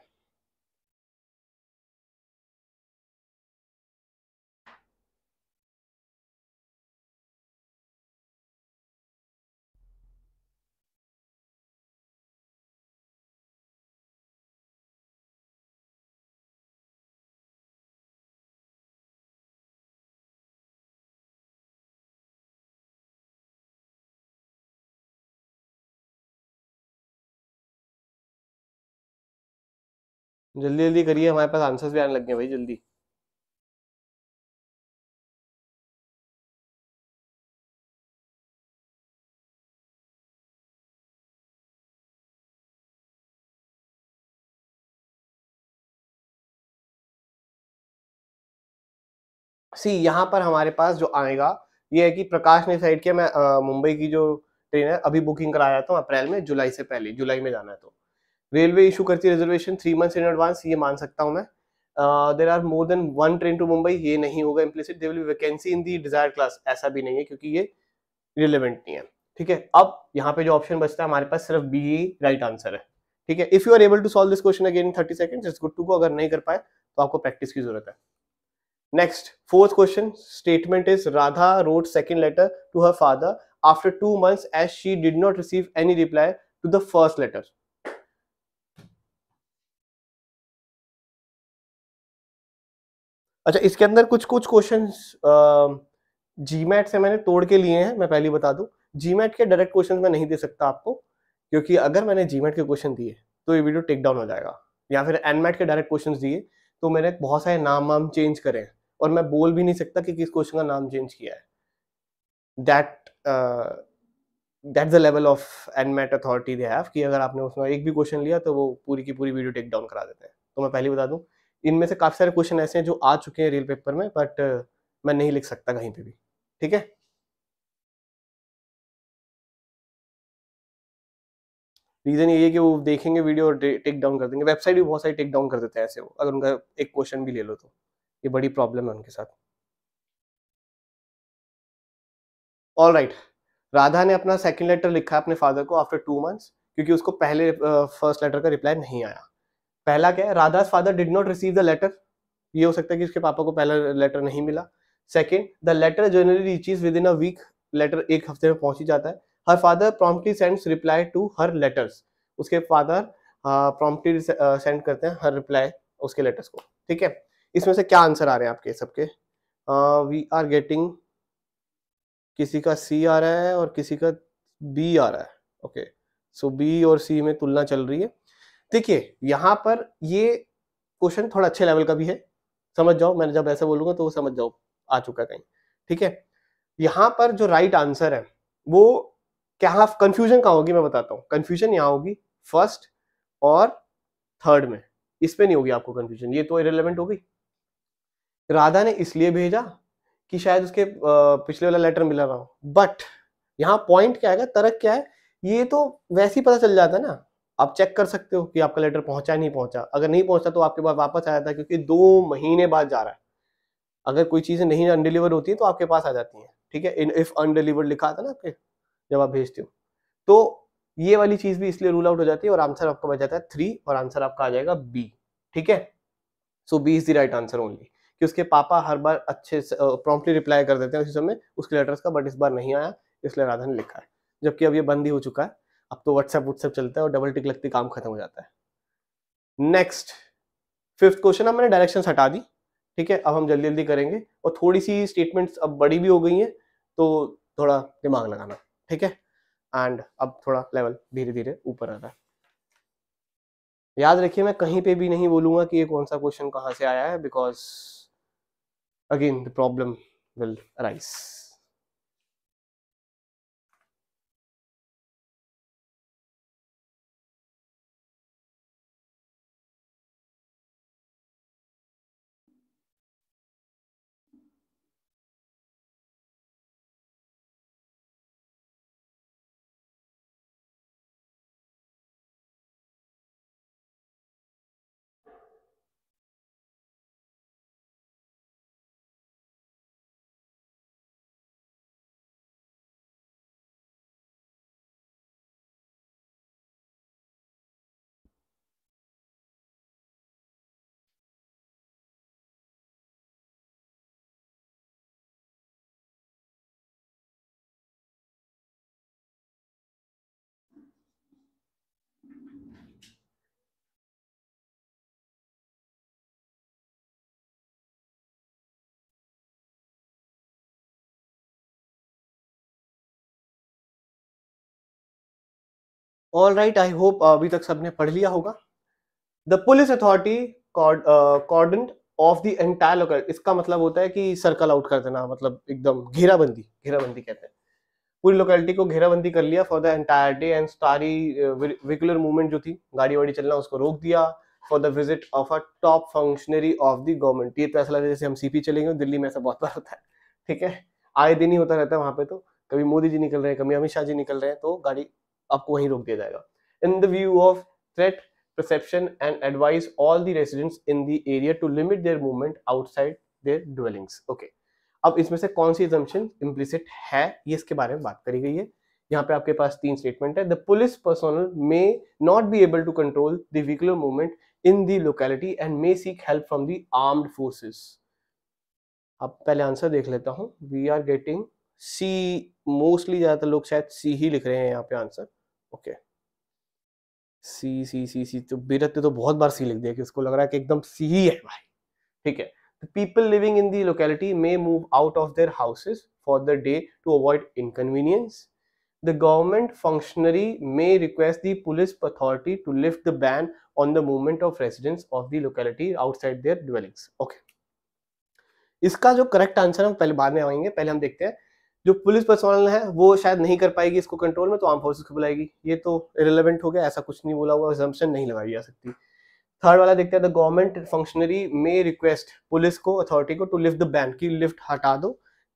जल्दी जल्दी करिए हमारे पास आंसर्स भी आने लग गए भाई जल्दी सी यहाँ पर हमारे पास जो आएगा ये है कि प्रकाश ने साइड किया मैं मुंबई की जो ट्रेन है अभी बुकिंग कराया था अप्रैल में जुलाई से पहले जुलाई में जाना है तो रेलवे इशू करती है reservation three months in advance ये मान सकता हूँ मैं there are more than one train to Mumbai ये नहीं होगा implicit there vacancy in the desire class ऐसा भी नहीं है क्योंकि ये रिलेवेंट नहीं है ठीक है अब यहाँ पे जो ऑप्शन बचता है हमारे पास सिर्फ बी राइट आंसर है ठीक है if you are able to solve this question again in thirty second it's good to go अगर नहीं कर पाए तो आपको प्रैक्टिस की जरूरत है next fourth question statement is Radha wrote second letter to her father after two months as she did not receive any reply to the first letter अच्छा इसके अंदर कुछ कुछ क्वेश्चन जी मैट से मैंने तोड़ के लिए हैं मैं पहली बता दूं जी मैट के डायरेक्ट क्वेश्चन मैं नहीं दे सकता आपको क्योंकि अगर मैंने जी मैट के क्वेश्चन दिए तो ये वीडियो टेक डाउन हो जाएगा या फिर एन मैट के डायरेक्ट क्वेश्चन दिए तो मैंने बहुत सारे नाम वाम चेंज करे हैं और मैं बोल भी नहीं सकता कि किस क्वेश्चन का नाम चेंज किया है that that the level of N MAT authority they have कि अगर आपने उसमें एक भी क्वेश्चन लिया तो वो पूरी की पूरी वीडियो टेक डाउन करा देते हैं तो मैं पहले बता दूं इनमें से काफ़ी सारे क्वेश्चन ऐसे हैं जो आ चुके हैं रियल पेपर में बट uh, मैं नहीं लिख सकता कहीं पे भी ठीक है रीज़न ये है कि वो देखेंगे वीडियो और टेक डाउन कर देंगे वेबसाइट भी बहुत सारी टेक डाउन कर देते हैं ऐसे वो अगर उनका एक क्वेश्चन भी ले लो तो ये बड़ी प्रॉब्लम है उनके साथ ऑल राइट right. राधा ने अपना सेकेंड लेटर लिखा है अपने फादर को आफ्टर टू मंथ्स क्योंकि उसको पहले फर्स्ट uh, लेटर का रिप्लाई नहीं आया पहला क्या है Radha's father did not receive the letter ये हो सकता है कि उसके पापा को पहला लेटर नहीं मिला second the letter generally reaches within a week letter एक हफ्ते में पहुंच ही जाता है her father promptly sends reply to her letters उसके फादर प्रॉम्प्टली सेंड करते हैं हर रिप्लाई उसके लेटर्स को ठीक है इसमें से क्या आंसर आ रहे हैं आपके सबके वी आर गेटिंग किसी का सी आ रहा है और किसी का बी आ रहा है ओके सो बी और सी में तुलना चल रही है देखिए यहाँ पर ये क्वेश्चन थोड़ा अच्छे लेवल का भी है समझ जाओ मैं जब ऐसे बोलूंगा तो वो समझ जाओ आ चुका कहीं ठीक है यहाँ पर जो राइट right आंसर है वो क्या कंफ्यूजन कहाँ होगी मैं बताता हूँ कंफ्यूजन यहाँ होगी फर्स्ट और थर्ड में इसमें नहीं होगी आपको कंफ्यूजन ये तो इरेलीवेंट होगी राधा ने इसलिए भेजा कि शायद उसके पिछले वाला लेटर मिला रहा हो बट यहाँ पॉइंट क्या है तर्क क्या है ये तो वैसे ही पता चल जाता है ना आप चेक कर सकते हो कि आपका लेटर पहुंचा नहीं पहुंचा अगर नहीं पहुंचा तो आपके पास वापस आ जाता है क्योंकि दो महीने बाद जा रहा है अगर कोई चीज़ें नहीं अनडिलीवर होती है तो आपके पास आ जाती हैं ठीक है इन इफ अनडिलीवर लिखा था ना आपके जब आप भेजते हो तो ये वाली चीज़ भी इसलिए रूल आउट हो जाती है और आंसर आपका बच जाता है थ्री और आंसर आपका आ जाएगा बी ठीक है so B is the right answer only कि उसके पापा हर बार अच्छे से प्रॉम्प्टली रिप्लाई कर देते हैं उसी समय उसके लेटर्स का बट इस बार नहीं आया इसलिए राधा ने लिखा है जबकि अब ये बंद ही हो चुका है अब तो व्हाट्सएप व्हाट्सएप चलता है और डबल टिक लगती काम खत्म हो जाता है नेक्स्ट फिफ्थ क्वेश्चन अब मैंने डायरेक्शन हटा दी ठीक है अब हम जल्दी जल्दी करेंगे और थोड़ी सी स्टेटमेंट्स अब बड़ी भी हो गई हैं तो थोड़ा दिमाग लगाना ठीक है एंड अब थोड़ा लेवल धीरे धीरे ऊपर आ रहा है याद रखिए मैं कहीं पे भी नहीं बोलूंगा कि ये कौन सा क्वेश्चन कहाँ से आया है because again the problem will arise all right I hope अभी तक सबने पढ़ लिया होगा the police authority cordon off the entire local इसका मतलब होता है कि सर्कल आउट कर देना मतलब एकदम घेराबंदी घेराबंदी कहते हैं पूरी लोकेलिटी को घेराबंदी कर लिया for the entire day and सारी व्हीकुलर मूवमेंट जो थी गाड़ी वाड़ी चलना उसको रोक दिया for the visit of a top functionary of the government ये तो ऐसा लग रहा है जैसे हम सीपी चले गए दिल्ली में ऐसा बहुत बार होता है ठीक है आए दिन ही होता रहता है वहाँ पे तो कभी मोदी जी निकल रहे हैं कभी अमित शाह जी निकल रहे हैं तो गाड़ी आपको वहीं रोक दिया जाएगा in the view of threat perception and advise all the residents in the area to limit their movement outside their dwellings okay अब इसमें से कौन सी एजम्पन implicit है ये इसके बारे में बात करी गई है यहाँ पे आपके पास तीन स्टेटमेंट है the police personnel may not be able to control the vehicular movement in the locality and may seek help from the armed forces अब पहले आंसर देख लेता हूँ we are getting C mostly ज़्यादातर लोग शायद सी ही लिख रहे हैं यहाँ पे आंसर ओके सी सी सी सी तो बीरत ने तो बहुत बार सी लिख दिया कि उसको लग रहा है कि एकदम सी ही है भाई ठीक है people living in the locality may move out of their houses for the day to avoid inconvenience. The government functionary may request the police authority to lift the ban on the movement of residents of the locality outside their dwellings. Okay. इसका जो करेक्ट आंसर हम पहले बाद में आएंगे पहले हम देखते हैं जो पुलिस पर्सनल है वो शायद नहीं कर पाएगी इसको कंट्रोल में तो आर्म फोर्सेस को बुलाएगी ये तो रिलेवेंट हो गया ऐसा कुछ नहीं बोला हुआ एग्जाम्पन नहीं लगाई जा सकती थर्ड वाला देखते हैं the government functionary may request police को अथॉरिटी को टू लिफ्ट द बैन की लिफ्ट हटा दो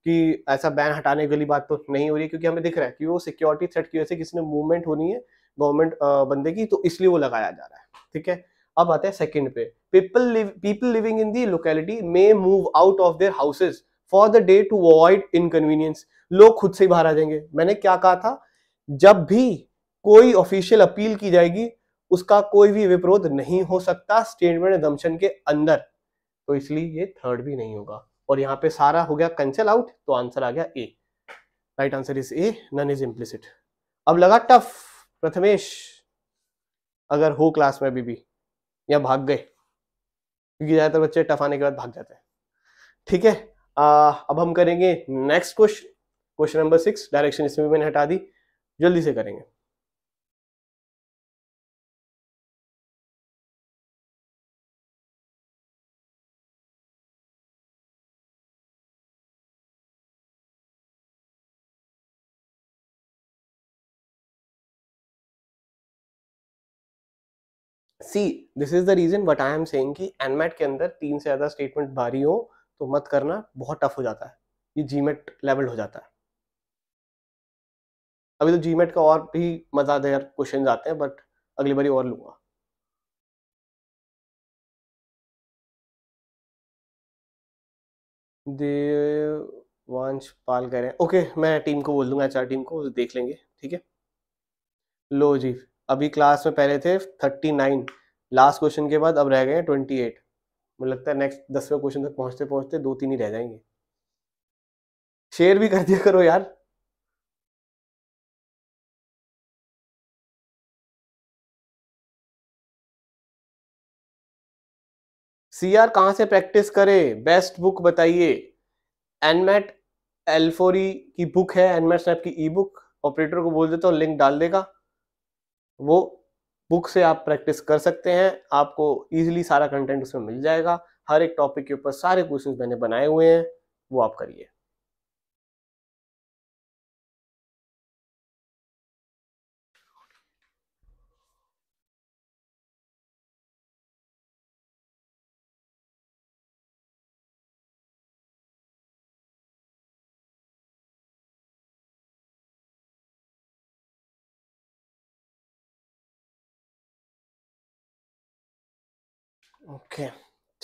कि ऐसा बैन हटाने वाली बात तो नहीं हो रही क्योंकि हमें दिख रहा है कि वो सिक्योरिटी थ्रेट की वजह से किसी ने मूवमेंट होनी है गवर्नमेंट बंदे की तो इसलिए वो लगाया जा रहा है ठीक है अब आता है सेकंड पे people people living in the locality may move out of their houses for the day to avoid inconvenience लोग खुद से ही बाहर आ जाएंगे मैंने क्या कहा था जब भी कोई ऑफिशियल अपील की जाएगी उसका कोई भी विरोध नहीं हो सकता स्टेटमेंट एडम्पशन के अंदर तो इसलिए ये थर्ड भी नहीं होगा और यहाँ पे सारा हो गया कैंसिल आउट तो आंसर आ गया A right answer is A none is implicit अब लगा टफ प्रथमेश अगर हो क्लास में अभी भी या भाग गए क्योंकि ज़्यादातर बच्चे टफ आने के बाद भाग जाते हैं ठीक है अब हम करेंगे next question question number six direction इसमें भी मैंने हटा दी जल्दी से करेंगे see this is the reason what I am saying कि एनमेट के अंदर तीन से ज्यादा स्टेटमेंट भारी हो तो मत करना बहुत टफ हो जाता है ये जीमेट लेवल हो जाता है अभी तो जीमेट का और भी मज़ेदार क्वेश्चन आते हैं बट अगली बारी और लूंगा देवांश पाल कह रहे हैं ओके मैं टीम को बोल दूंगा एचआर टीम को देख लेंगे ठीक है लो जी अभी क्लास में पहले थे थर्टी नाइन लास्ट क्वेश्चन के बाद अब रह गए ट्वेंटी एट मुझे लगता है नेक्स्ट दसवें क्वेश्चन तक पहुंचते पहुंचते दो तीन ही रह जाएंगे शेयर भी कर दिया करो यार सीआर कहां से प्रैक्टिस करें बेस्ट बुक बताइए एनमेट एल्फोरी e की बुक है एनमेट स्नैप की ई बुक ऑपरेटर को बोल देता हूँ लिंक डाल देगा वो बुक से आप प्रैक्टिस कर सकते हैं आपको ईजिली सारा कंटेंट उसमें मिल जाएगा हर एक टॉपिक के ऊपर सारे क्वेश्चन मैंने बनाए हुए हैं वो आप करिए ओके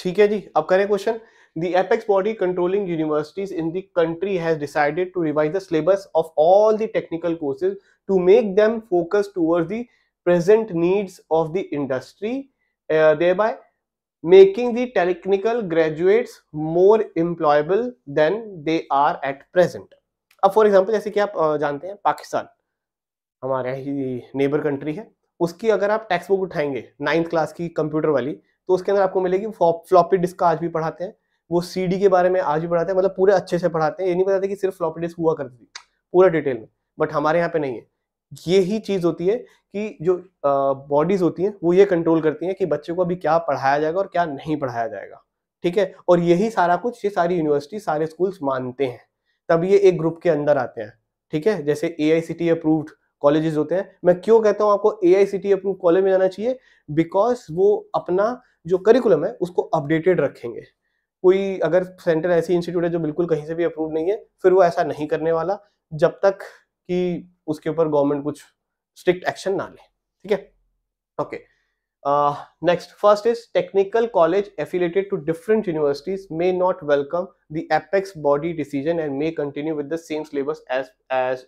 ठीक है जी अब करें question the apex body controlling universities in the country has decided to revise the syllabus of all the technical courses to make them focus towards the present needs of the industry uh, thereby making the technical graduates more employable than they are at present अब फॉर एग्जाम्पल जैसे कि आप जानते हैं पाकिस्तान हमारा ही नेबर कंट्री है उसकी अगर आप टेक्स्ट बुक उठाएंगे नाइन्थ क्लास की कंप्यूटर वाली तो उसके अंदर आपको मिलेगी फ्लॉपी डिस्क आज भी पढ़ाते हैं वो सी के बारे में आज भी पढ़ाते हैं मतलब पूरे अच्छे से पढ़ाते हैं ये नहीं बताते कि सिर्फ फ्लॉपी डिस्क हुआ करती थी पूरा डिटेल में बट हमारे यहाँ पे नहीं है ये ही चीज़ होती है कि जो बॉडीज होती हैं वो ये कंट्रोल करती हैं कि बच्चे को अभी क्या पढ़ाया जाएगा और क्या नहीं पढ़ाया जाएगा ठीक है और यही सारा कुछ ये सारी यूनिवर्सिटी सारे स्कूल्स मानते हैं तब ये एक ग्रुप के अंदर आते हैं ठीक है जैसे A I C T approved colleges होते हैं मैं क्यों कहता हूँ आपको A I C T approve college में जाना चाहिए बिकॉज वो अपना जो करिकुलम है उसको अपडेटेड रखेंगे कोई अगर सेंटर ऐसी इंस्टीट्यूट है जो बिल्कुल कहीं से भी अप्रूव नहीं है फिर वो ऐसा नहीं करने वाला जब तक कि उसके ऊपर गवर्नमेंट कुछ स्ट्रिक्ट एक्शन ना ले ठीक है okay next first is technical college affiliated to different universities may not welcome the apex body decision and may continue with the same syllabus as as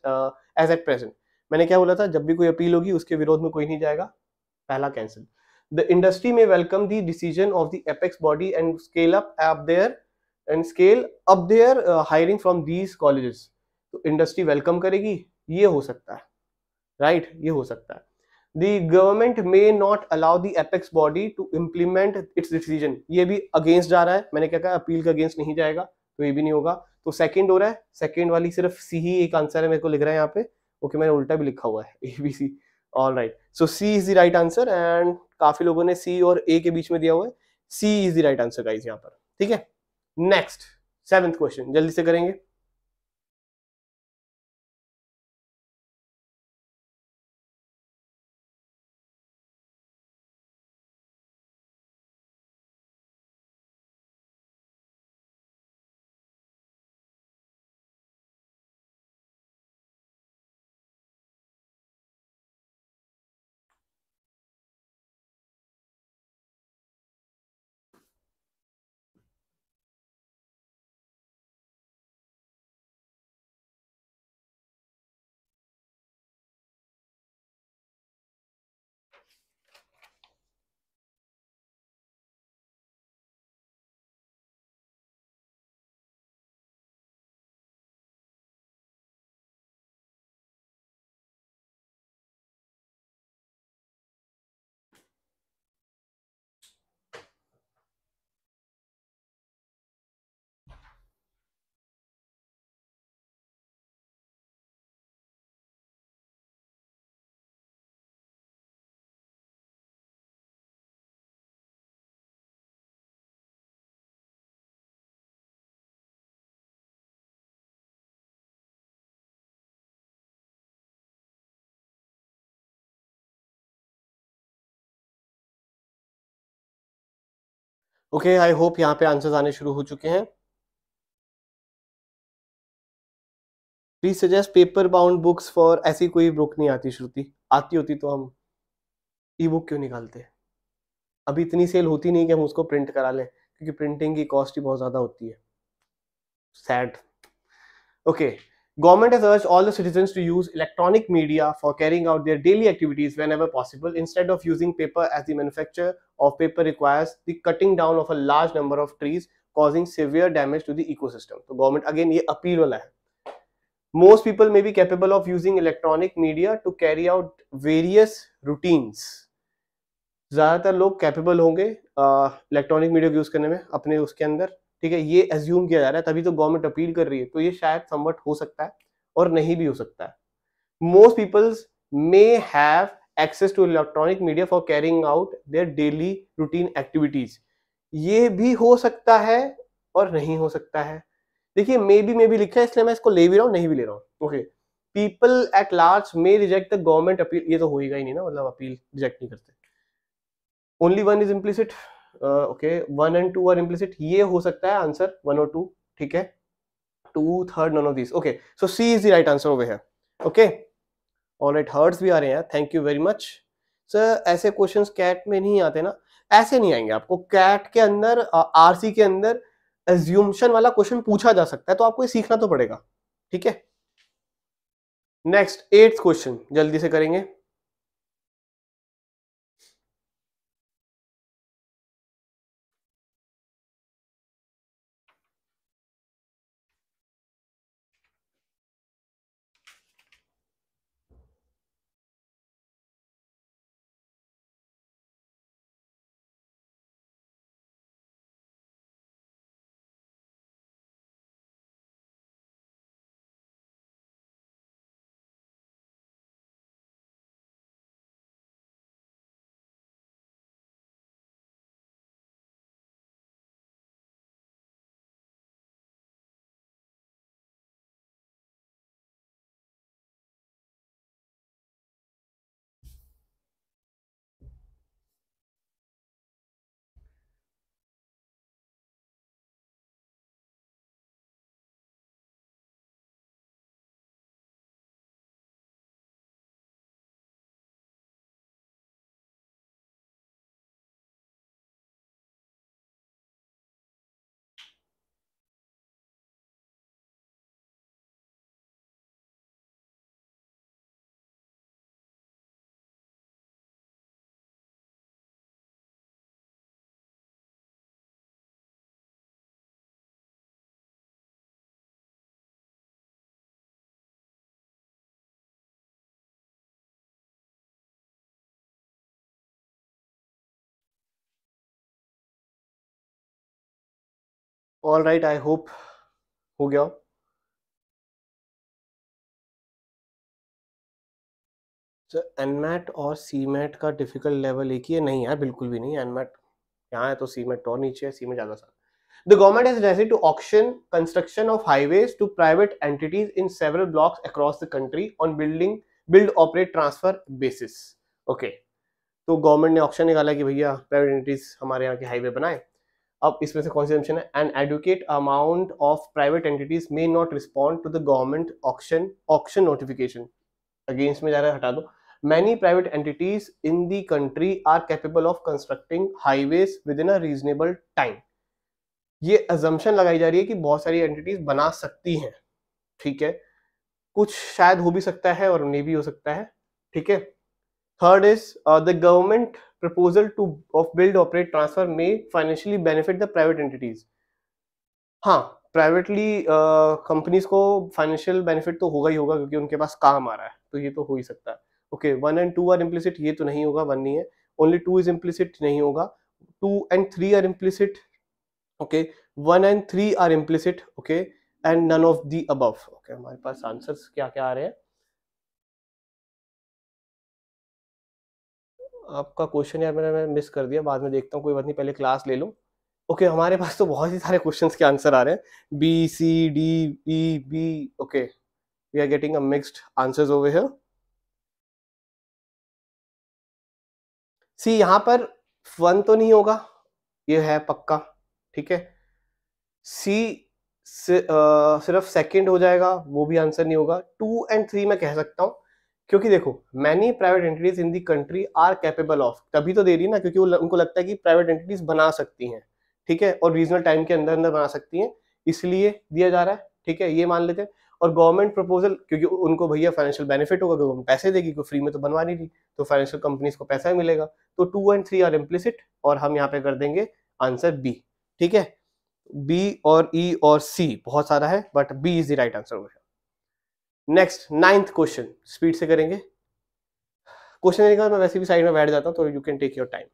as at present मैंने क्या बोला था जब भी कोई अपील होगी उसके विरोध में कोई नहीं जाएगा पहला cancel the industry may welcome the decision of the apex body and scale up up there and scale up their uh, hiring from these colleges so industry welcome karegi ye ho sakta hai right? ye ho sakta hai the government may not allow the apex body to implement its decision ye bhi against ja raha hai maine kya kaha appeal ka against nahi jayega to ye bhi nahi hoga तो सेकंड हो रहा है सेकंड वाली सिर्फ सी ही एक आंसर है मेरे को लिख रहा है यहाँ पे ओके okay, मैंने उल्टा भी लिखा हुआ है A B C all right so C is the right answer and काफी लोगों ने सी और ए के बीच में दिया हुआ है C is the right answer guys यहाँ पर ठीक है नेक्स्ट सेवेंथ क्वेश्चन जल्दी से करेंगे ओके आई होप यहाँ पे आंसर्स आने शुरू हो चुके हैं please suggest paper bound books for ऐसी कोई बुक नहीं आती श्रुति आती होती तो हम ई बुक क्यों निकालते अभी इतनी सेल होती नहीं कि हम उसको प्रिंट करा लें क्योंकि प्रिंटिंग की कॉस्ट ही बहुत ज़्यादा होती है sad okay okay. Government has urged all the citizens to use electronic media for carrying out their daily activities whenever possible instead of using paper as the manufacture of paper requires the cutting down of a large number of trees causing severe damage to the ecosystem. So government again ye appeal wala hai. Most people may be capable of using electronic media to carry out various routines. ज़्यादातर लोग capable होंगे इलेक्ट्रॉनिक मीडिया यूज़ करने में अपने उसके अंदर ठीक है ये एज्यूम किया जा रहा है तभी तो गवर्नमेंट अपील कर रही है तो ये शायद समवट हो सकता है और नहीं भी हो सकता है most peoples may have access to electronic media for carrying out their daily routine activities ये भी हो सकता है और नहीं हो सकता है देखिए मे बी मे बी लिखा है इसलिए मैं इसको ले भी रहा हूँ नहीं भी ले रहा हूँ okay people at large may reject the government appeal ये तो होगा ही नहीं ना मतलब अपील रिजेक्ट नहीं करते only one is implicit okay one and two are implicit ये हो सकता है आंसर वन और टू ठीक है two third none of this okay so C is the right answer over है ओके ऑल राइट हर्ड्स भी आ रहे हैं thank you very much sir ऐसे क्वेश्चन कैट में नहीं आते ना ऐसे नहीं आएंगे आपको कैट के अंदर आर आरसी के अंदर एज्यूमशन वाला क्वेश्चन पूछा जा सकता है तो आपको ये सीखना तो पड़ेगा ठीक है नेक्स्ट एट्थ क्वेश्चन जल्दी से करेंगे ऑल राइट आई होप हो गया एनमैट और सी का डिफिकल्ट लेवल एक ही है नहीं है बिल्कुल भी नहीं एनमेट यहाँ है तो सी और नीचे है सी ज्यादा सा the government is ready to option construction of highways to private entities in several blocks across the country on building build operate transfer basis okay तो गवर्नमेंट ने ऑप्शन निकाला कि भैया प्राइवेट एंटिटीज हमारे यहाँ के हाईवे बनाए अब इसमें से कौन सी जम्पन है an advocate amount of private entities may not respond to the government auction auction notification against में जा रहा है हटा दो many private entities in the country are capable of constructing highways within a reasonable time ये एजम्पन लगाई जा रही है कि बहुत सारी एंटिटीज बना सकती हैं ठीक है कुछ शायद हो भी सकता है और नहीं भी हो सकता है ठीक है Third is uh, the government proposal to of build, operate, transfer may financially benefit the private entities. हाँ प्राइवेटली कंपनीज uh, को फाइनेंशियल बेनिफिट तो होगा ही होगा क्योंकि उनके पास काम आ रहा है तो ये तो हो ही सकता है okay one and two are implicit ये तो नहीं होगा वन नहीं है ओनली टू इज इम्प्लिसिट नहीं होगा two and three are implicit okay one and three are implicit okay and none of the above okay हमारे पास आंसर्स क्या क्या आ रहे हैं आपका क्वेश्चन यार मैंने मिस कर दिया बाद में देखता हूँ कोई बात नहीं पहले क्लास ले लो ओके okay, हमारे पास तो बहुत ही सारे क्वेश्चन के आंसर आ रहे हैं B C D E B okay we are getting a mixed answers over here C यहाँ पर वन तो नहीं होगा ये है पक्का ठीक है सी सिर्फ सेकंड हो जाएगा वो भी आंसर नहीं होगा टू एंड थ्री मैं कह सकता हूँ क्योंकि देखो many private entities in the country are capable of तभी तो दे रही ना क्योंकि वो उनको लगता है कि प्राइवेट एंटिटीज बना सकती हैं ठीक है और रीजनल टाइम के अंदर अंदर बना सकती हैं इसलिए दिया जा रहा है ठीक है ये मान लेते हैं और गवर्नमेंट प्रपोजल क्योंकि उनको भैया फाइनेंशियल बेनिफिट होगा क्योंकि पैसे देगी क्योंकि फ्री में तो बनवा नहीं रही तो फाइनेंशियल कंपनीज को पैसा मिलेगा तो two and three are implicit और हम यहाँ पे कर देंगे आंसर बी ठीक है बी और ई e और सी बहुत सारा है but B is the right answer next ninth question speed से करेंगे क्वेश्चन मैं वैसे भी साइड में बैठ जाता हूँ तो you can take your time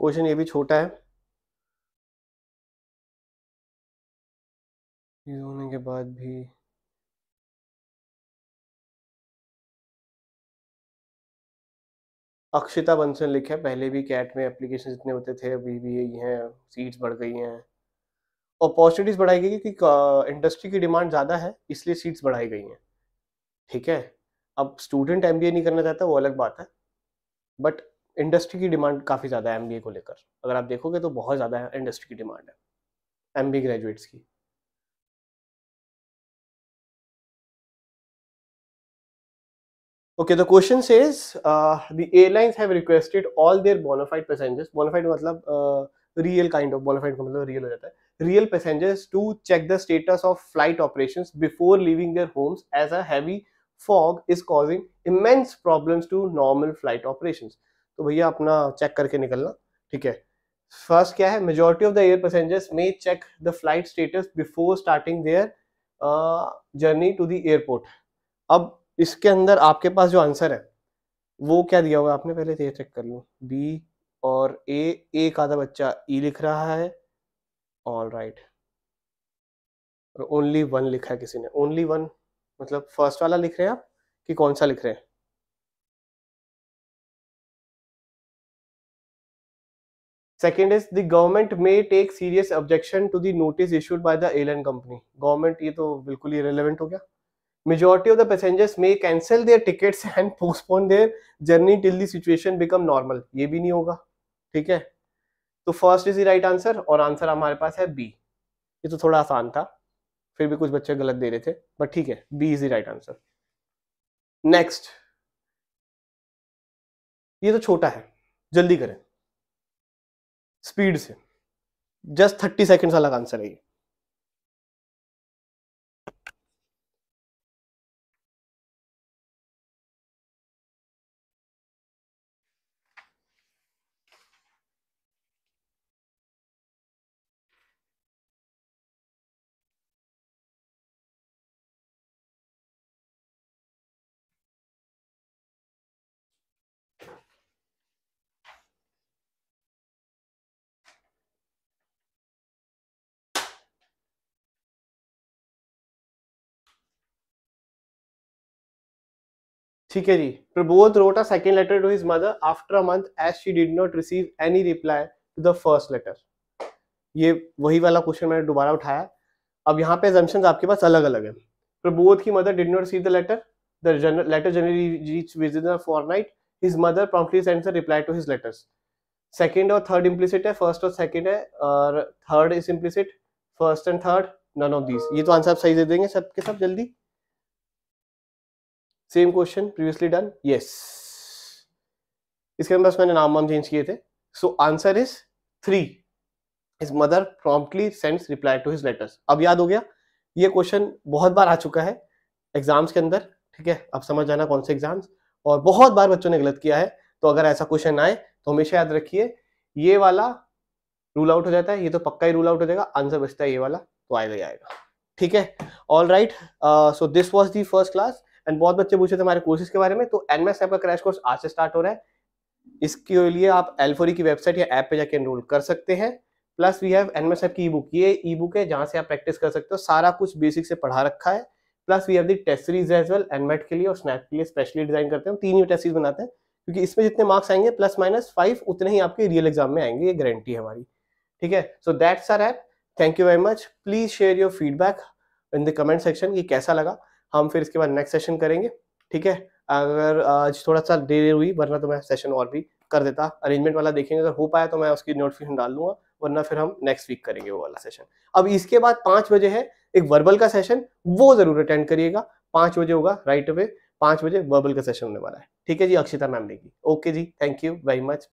question ये भी छोटा है ये होने के बाद भी अक्षिता बंसल लिखे पहले भी कैट में एप्लीकेशन इतने होते थे अभी भी यही हैं सीट्स बढ़ गई हैं अपॉर्चुनिटीज़ बढ़ाई गई क्योंकि इंडस्ट्री की डिमांड ज़्यादा है इसलिए सीट्स बढ़ाई गई हैं ठीक है अब स्टूडेंट एम नहीं करना चाहता वो अलग बात है बट इंडस्ट्री की डिमांड काफ़ी ज़्यादा है एम को लेकर अगर आप देखोगे तो बहुत ज़्यादा है इंडस्ट्री की डिमांड है एम ग्रेजुएट्स की okay the question says the airlines have requested all their bona fide passengers bona fide मतलब रियल काइंड ऑफ बोनाफाइड मतलब रियल हो जाता है real passengers to check the status of flight operations before leaving their homes as a heavy fog is causing immense problems to normal flight operations तो भैया अपना चेक करके निकलना ठीक है फर्स्ट क्या है majority of the air passengers may check the flight status before starting their journey to the airport अब इसके अंदर आपके पास जो आंसर है वो क्या दिया हुआ आपने पहले तो ये चेक कर लूँ बी और ए का आधा बच्चा ई e लिख रहा है ऑल राइट ओनली वन लिखा है किसी ने ओनली वन मतलब फर्स्ट वाला लिख रहे हैं आप कि कौन सा लिख रहे हैं second is the government may take serious objection to the notice issued by the airline company government ये तो बिल्कुल ही रेलिवेंट हो गया majority of the passengers may cancel their tickets and postpone their journey till the situation become normal ये भी नहीं होगा ठीक है तो first is the right answer और आंसर हमारे पास है बी ये तो थोड़ा आसान था फिर भी कुछ बच्चे गलत दे रहे थे बट ठीक है B is the right answer next ये तो छोटा है जल्दी करें स्पीड से जस्ट थर्टी सेकेंड्स वाला आंसर है ये ठीक है जी Prabodh wrote a second letter to his mother after a month as she did not receive any reply to the first letter ये वही वाला क्वेश्चन मैंने दोबारा उठाया अब यहाँ पे assumptions आपके पास अलग अलग है प्रबोध की mother did not receive the letter the letter generally reach within fortnight his mother promptly sends a reply to his letters second और थर्ड इम्प्लिसिट है फर्स्ट और सेकेंड है और third is implicit first and third none of these ये तो आंसर आप सही दे देंगे सबके सब जल्दी same question previously done yes इसके अंदर मैंने नाम वाम चेंज किए थे so answer is three his mother promptly sends reply to his letters अब याद हो गया ये क्वेश्चन बहुत बार आ चुका है एग्जाम्स के अंदर ठीक है अब समझ जाना कौन से एग्जाम्स और बहुत बार बच्चों ने गलत किया है तो अगर ऐसा क्वेश्चन आए तो हमेशा याद रखिए ये वाला रूल आउट हो जाता है ये तो पक्का ही रूल आउट हो जाएगा आंसर बचता है ये वाला तो आएगा ही आएगा ठीक है all right so this was the first class and बहुत बच्चे पूछे थे हमारे कोर्सेज के बारे में तो एनमेस ऐप का क्रैश कोर्स आज से स्टार्ट हो रहा है इसके लिए आप एल्फोरी e की वेबसाइट या ऐप पे जाके एनरोल कर सकते हैं प्लस वी हैव एनमेस ऐप की ई बुक ये ई बुक है जहाँ से आप प्रैक्टिस कर सकते हो सारा कुछ बेसिक से पढ़ा रखा है plus we have the test series as well NMAT के लिए और स्नैप के लिए स्पेशली डिजाइन करते हैं तीन ही टेस्ट सीरीज बनाते हैं क्योंकि इसमें जितने मार्क्स आएंगे प्लस माइनस फाइव उतने ही आपके रियल एग्जाम में आएंगे ये गारंटी है हमारी ठीक है so that's our app thank you very much please share your feedback in the comment section कि कैसा लगा हम फिर इसके बाद नेक्स्ट सेशन करेंगे ठीक है अगर आज थोड़ा सा देर हुई वरना तो मैं सेशन और भी कर देता अरेंजमेंट वाला देखेंगे अगर हो पाया तो मैं उसकी नोटिफिकेशन डाल दूंगा वरना फिर हम नेक्स्ट वीक करेंगे वो वाला सेशन अब इसके बाद पाँच बजे है एक वर्बल का सेशन वो जरूर अटेंड करिएगा पाँच बजे होगा राइट अवे पाँच बजे वर्बल का सेशन होने वाला है ठीक है जी अक्षिता मैम देगी ओके जी थैंक यू वेरी मच